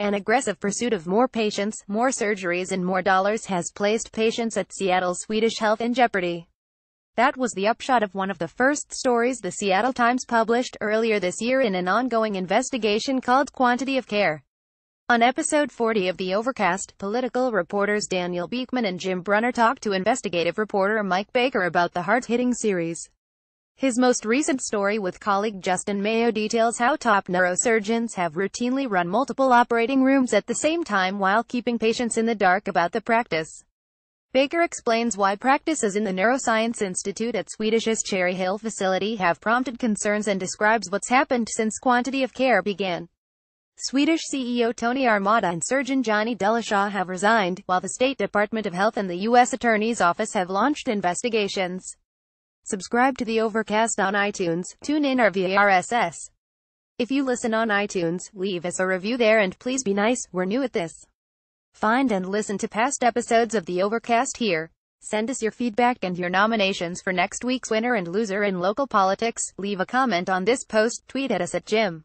An aggressive pursuit of more patients, more surgeries and more dollars has placed patients at Seattle's Swedish health in jeopardy. That was the upshot of one of the first stories the Seattle Times published earlier this year in an ongoing investigation called Quantity of Care. On episode 40 of The Overcast, political reporters Daniel Beekman and Jim Brunner talked to investigative reporter Mike Baker about the hard-hitting series. His most recent story with colleague Justin Mayo details how top neurosurgeons have routinely run multiple operating rooms at the same time while keeping patients in the dark about the practice. Baker explains why practices in the Neuroscience Institute at Swedish's Cherry Hill facility have prompted concerns and describes what's happened since quantity of care began. Swedish CEO Tony Armada and surgeon Johnny Delashaw have resigned, while the State Department of Health and the U.S. Attorney's Office have launched investigations. Subscribe to the Overcast on iTunes, tune in or via RSS. If you listen on iTunes, leave us a review there and please be nice, we're new at this. Find and listen to past episodes of the Overcast here. Send us your feedback and your nominations for next week's winner and loser in local politics. Leave a comment on this post, tweet at us at Jim.